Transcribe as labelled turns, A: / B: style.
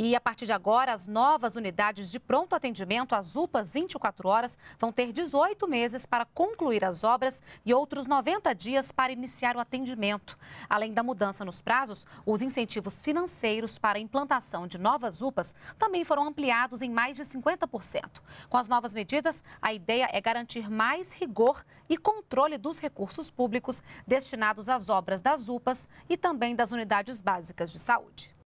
A: E a partir de agora, as novas unidades de pronto atendimento, as UPAs 24 horas, vão ter 18 meses para concluir as obras e outros 90 dias para iniciar o atendimento. Além da mudança nos prazos, os incentivos financeiros para a implantação de novas UPAs também foram ampliados em mais de 50%. Com as novas medidas, a ideia é garantir mais rigor e controle dos recursos públicos destinados às obras das UPAs e também das unidades básicas de saúde.